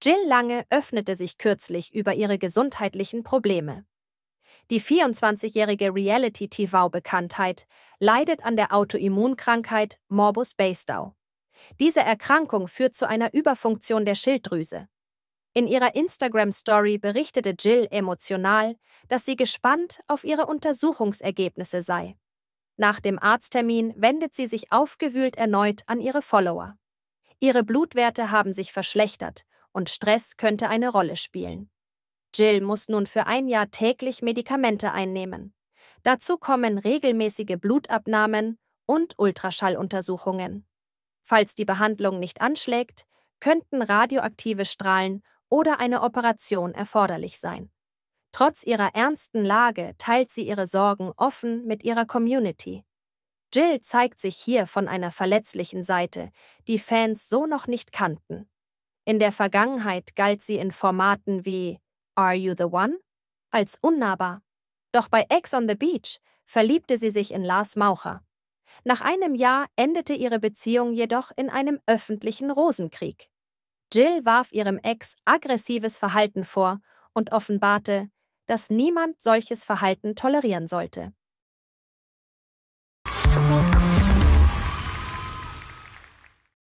Jill Lange öffnete sich kürzlich über ihre gesundheitlichen Probleme. Die 24-jährige Reality-TV-Bekanntheit leidet an der Autoimmunkrankheit Morbus Basedow. Diese Erkrankung führt zu einer Überfunktion der Schilddrüse. In ihrer Instagram-Story berichtete Jill emotional, dass sie gespannt auf ihre Untersuchungsergebnisse sei. Nach dem Arzttermin wendet sie sich aufgewühlt erneut an ihre Follower. Ihre Blutwerte haben sich verschlechtert und Stress könnte eine Rolle spielen. Jill muss nun für ein Jahr täglich Medikamente einnehmen. Dazu kommen regelmäßige Blutabnahmen und Ultraschalluntersuchungen. Falls die Behandlung nicht anschlägt, könnten radioaktive Strahlen oder eine Operation erforderlich sein. Trotz ihrer ernsten Lage teilt sie ihre Sorgen offen mit ihrer Community. Jill zeigt sich hier von einer verletzlichen Seite, die Fans so noch nicht kannten. In der Vergangenheit galt sie in Formaten wie Are You the One als unnahbar. Doch bei Ex on the Beach verliebte sie sich in Lars Maucher. Nach einem Jahr endete ihre Beziehung jedoch in einem öffentlichen Rosenkrieg. Jill warf ihrem Ex aggressives Verhalten vor und offenbarte, dass niemand solches Verhalten tolerieren sollte.